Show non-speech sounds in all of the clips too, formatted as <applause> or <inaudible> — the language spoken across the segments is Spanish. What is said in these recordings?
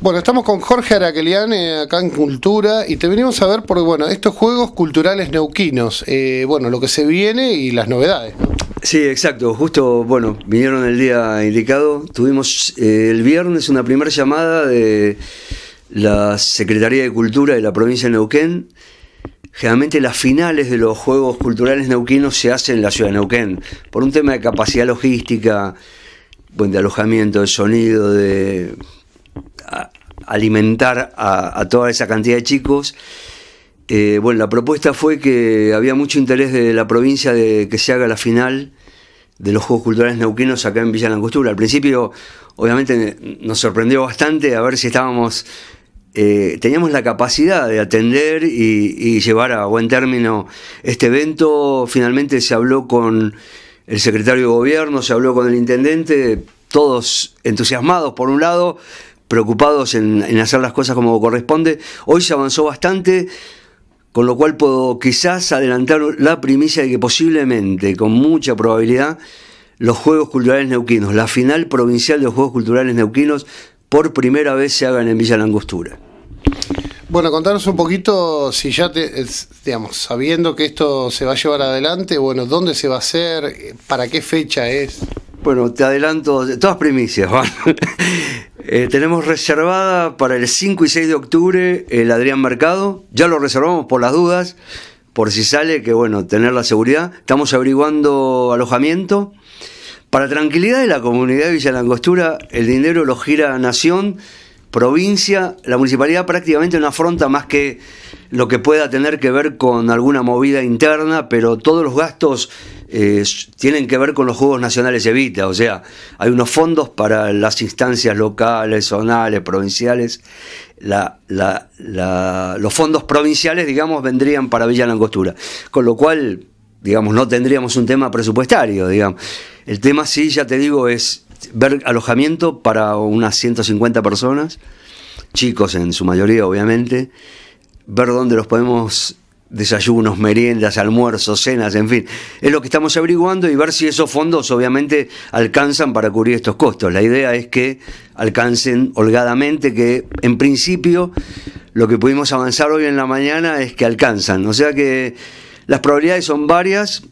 Bueno, estamos con Jorge Araquelian acá en Cultura y te venimos a ver por bueno, estos juegos culturales neuquinos, eh, bueno, lo que se viene y las novedades. Sí, exacto, justo, bueno, vinieron el día indicado, tuvimos eh, el viernes una primera llamada de la Secretaría de Cultura de la provincia de Neuquén. Generalmente las finales de los Juegos Culturales Neuquinos se hacen en la ciudad de Neuquén, por un tema de capacidad logística, de alojamiento, de sonido, de alimentar a, toda esa cantidad de chicos. Eh, bueno, la propuesta fue que había mucho interés de la provincia de que se haga la final de los Juegos Culturales Neuquinos acá en Villa Angostura... Al principio, obviamente, nos sorprendió bastante a ver si estábamos, eh, teníamos la capacidad de atender y, y llevar a buen término este evento. Finalmente se habló con el secretario de gobierno, se habló con el intendente, todos entusiasmados por un lado, preocupados en, hacer las cosas como corresponde. Hoy se avanzó bastante, con lo cual puedo quizás adelantar la primicia de que posiblemente, con mucha probabilidad, los Juegos Culturales Neuquinos, la final provincial de los Juegos Culturales Neuquinos, por primera vez se hagan en Villa Langostura. Bueno, contanos un poquito, si ya te, digamos, sabiendo que esto se va a llevar adelante, bueno, ¿dónde se va a hacer? ¿Para qué fecha es? Bueno, te adelanto, todas primicias, <laughs> Eh, tenemos reservada para el 5 y 6 de octubre el Adrián Mercado. Ya lo reservamos por las dudas, por si sale, que bueno, tener la seguridad. Estamos averiguando alojamiento. Para tranquilidad de la comunidad de Villa Langostura, el dinero lo gira Nación provincia, la municipalidad prácticamente no afronta más que lo que pueda tener que ver con alguna movida interna, pero todos los gastos eh, tienen que ver con los Juegos Nacionales Evita, o sea, hay unos fondos para las instancias locales, zonales, provinciales, los fondos provinciales, digamos, vendrían para Villa Langostura, con lo cual, digamos, no tendríamos un tema presupuestario, digamos. El tema sí, ya te digo, es ver alojamiento para unas 150 personas, chicos en su mayoría obviamente, ver dónde los podemos desayunos, meriendas, almuerzos, cenas, en fin. Es lo que estamos averiguando y ver si esos fondos obviamente alcanzan para cubrir estos costos. La idea es que alcancen holgadamente, que en principio lo que pudimos avanzar hoy en la mañana es que alcanzan. O sea que las probabilidades son varias.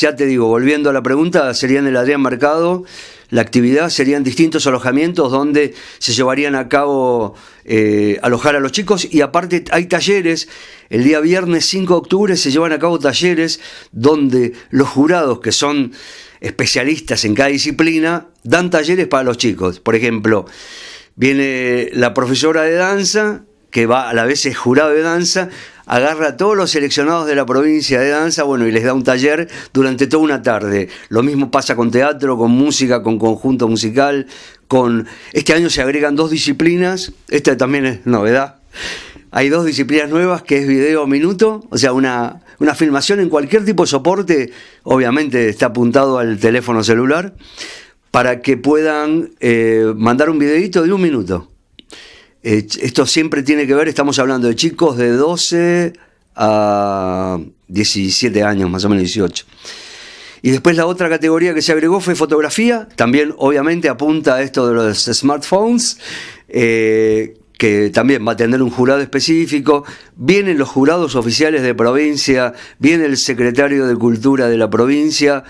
Ya te digo, volviendo a la pregunta, serían el Adrián Mercado, la actividad serían distintos alojamientos donde se llevarían a cabo eh, alojar a los chicos y aparte hay talleres, el día viernes 5 de octubre se llevan a cabo talleres donde los jurados que son especialistas en cada disciplina dan talleres para los chicos. Por ejemplo, viene la profesora de danza, que va a la vez es jurado de danza, agarra a todos los seleccionados de la provincia de danza, bueno, y les da un taller durante toda una tarde. Lo mismo pasa con teatro, con música, con conjunto musical, con... Este año se agregan dos disciplinas, esta también es novedad. Hay dos disciplinas nuevas que es video minuto, o sea, una, una filmación en cualquier tipo de soporte, obviamente está apuntado al teléfono celular, para que puedan eh, mandar un videito de un minuto eh, esto siempre tiene que ver, estamos hablando de chicos de 12 a 17 años, más o menos 18. Y después la otra categoría que se agregó fue fotografía, también obviamente apunta a esto de los smartphones, eh, que también va a tener un jurado específico, vienen los jurados oficiales de provincia, viene el secretario de Cultura de la provincia,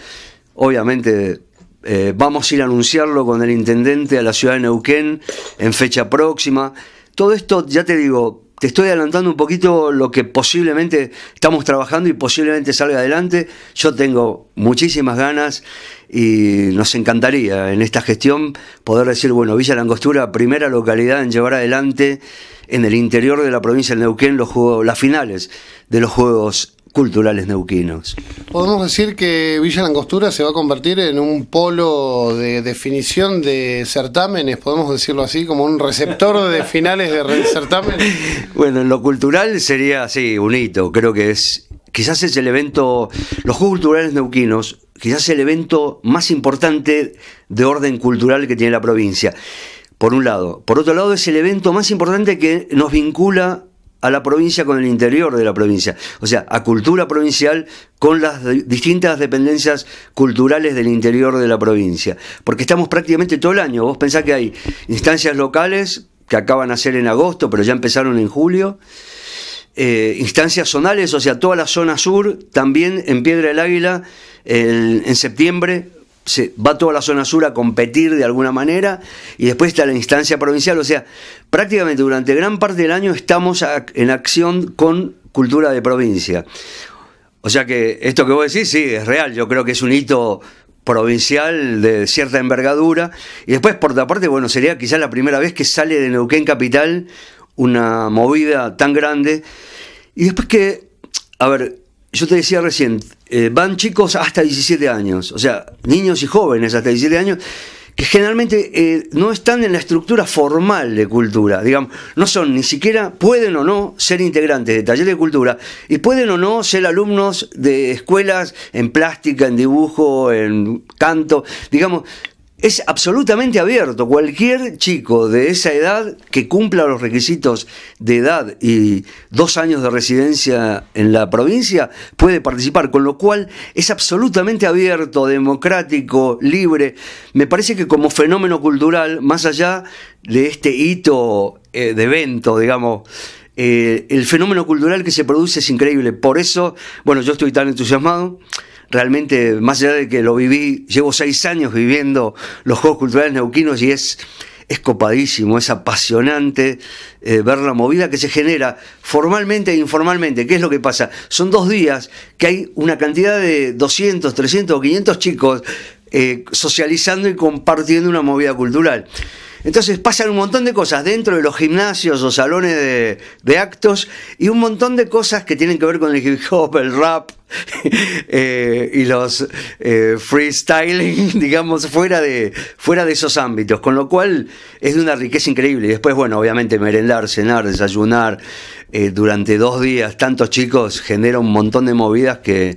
obviamente eh, vamos a ir a anunciarlo con el intendente a la ciudad de Neuquén en fecha próxima. Todo esto, ya te digo, te estoy adelantando un poquito lo que posiblemente estamos trabajando y posiblemente salga adelante. Yo tengo muchísimas ganas y nos encantaría en esta gestión poder decir, bueno, Villa Langostura, primera localidad en llevar adelante en el interior de la provincia de Neuquén los juegos, las finales de los Juegos culturales neuquinos. Podemos decir que Villa Langostura se va a convertir en un polo de definición de certámenes, podemos decirlo así, como un receptor de <laughs> finales de certámenes. Bueno, en lo cultural sería así, un hito, creo que es, quizás es el evento, los Juegos Culturales Neuquinos, quizás el evento más importante de orden cultural que tiene la provincia. Por un lado. Por otro lado, es el evento más importante que nos vincula a la provincia con el interior de la provincia, o sea, a cultura provincial con las distintas dependencias culturales del interior de la provincia, porque estamos prácticamente todo el año, vos pensás que hay instancias locales que acaban a ser en agosto, pero ya empezaron en julio, eh, instancias zonales, o sea, toda la zona sur, también en Piedra del Águila, en septiembre va toda la zona sur a competir de alguna manera y después está la instancia provincial. O sea, prácticamente durante gran parte del año estamos en acción con cultura de provincia. O sea que esto que vos decís, sí, es real. Yo creo que es un hito provincial de cierta envergadura. Y después, por otra parte, bueno, sería quizás la primera vez que sale de Neuquén Capital una movida tan grande. Y después que, a ver, yo te decía recién, eh, van chicos hasta 17 años, o sea, niños y jóvenes hasta 17 años, que generalmente eh, no están en la estructura formal de cultura, digamos, no son ni siquiera, pueden o no ser integrantes de talleres de cultura y pueden o no ser alumnos de escuelas en plástica, en dibujo, en canto, digamos, es absolutamente abierto. Cualquier chico de esa edad que cumpla los requisitos de edad y dos años de residencia en la provincia puede participar, con lo cual es absolutamente abierto, democrático, libre. Me parece que como fenómeno cultural, más allá de este hito eh, de evento, digamos, eh, el fenómeno cultural que se produce es increíble. Por eso, bueno, yo estoy tan entusiasmado realmente, más allá de que lo viví, llevo seis años viviendo los Juegos Culturales Neuquinos y es, copadísimo, es apasionante eh, ver la movida que se genera formalmente e informalmente. ¿Qué es lo que pasa? Son dos días que hay una cantidad de 200, 300 o 500 chicos eh, socializando y compartiendo una movida cultural. Entonces pasan un montón de cosas dentro de los gimnasios o salones de, actos y un montón de cosas que tienen que ver con el hip hop, el rap <laughs> eh, y los eh, freestyling, <laughs> digamos, fuera de, fuera de esos ámbitos. Con lo cual es de una riqueza increíble. Y después, bueno, obviamente merendar, cenar, desayunar eh, durante dos días, tantos chicos, genera un montón de movidas que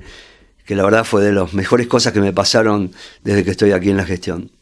la verdad fue de las mejores cosas que me pasaron desde que estoy aquí en la gestión.